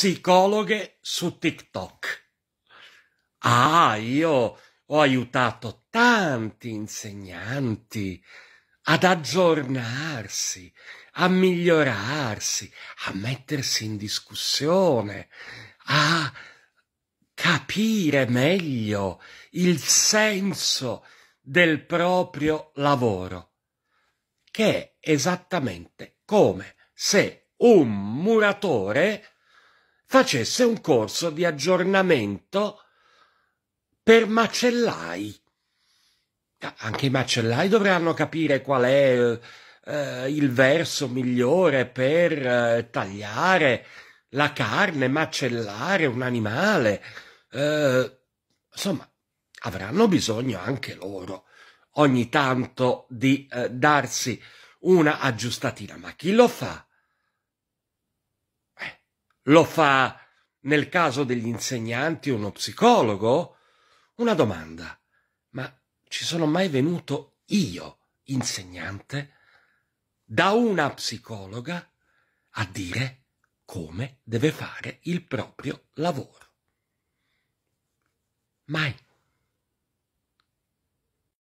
psicologhe su TikTok. Ah, io ho aiutato tanti insegnanti ad aggiornarsi, a migliorarsi, a mettersi in discussione, a capire meglio il senso del proprio lavoro, che è esattamente come se un muratore facesse un corso di aggiornamento per macellai. Ah, anche i macellai dovranno capire qual è eh, il verso migliore per eh, tagliare la carne, macellare un animale. Eh, insomma, avranno bisogno anche loro ogni tanto di eh, darsi una aggiustatina. Ma chi lo fa? Lo fa nel caso degli insegnanti uno psicologo? Una domanda. Ma ci sono mai venuto io, insegnante, da una psicologa a dire come deve fare il proprio lavoro? Mai.